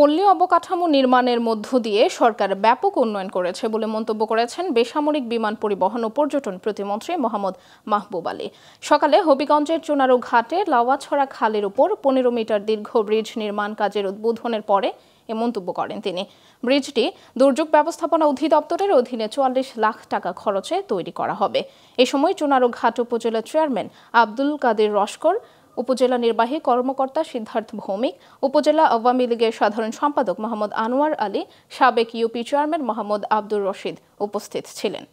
পল্লী অবকাঠামো নির্মাণের মধ্য দিয়ে সরকার ব্যাপক উন্নয়ন করেছে বলে মন্তব্য করেছেন বেসামরিক বিমান পরিবহন ও পর্যটন প্রতিমন্ত্রী মোহাম্মদ মাহবুব আলী সকালে হবিগঞ্জের চুনারু ঘাটে লাওয়াছড়া খালের উপর পনেরো মিটার দীর্ঘ ব্রিজ নির্মাণ কাজের উদ্বোধনের পরে এ মন্তব্য করেন তিনি ব্রিজটি দুর্যোগ ব্যবস্থাপনা অধিদপ্তরের অধীনে চুয়াল্লিশ লাখ টাকা খরচে তৈরি করা হবে এ সময় চুনারু ঘাট উপজেলা চেয়ারম্যান আব্দুল কাদের রস্কর উপজেলা নির্বাহী কর্মকর্তা সিদ্ধার্থ ভৌমিক উপজেলা আওয়ামী লীগের সাধারণ সম্পাদক মোহাম্মদ আনোয়ার আলী সাবেক ইউপি চেয়ারম্যান মোহাম্মদ আব্দুর রশিদ উপস্থিত ছিলেন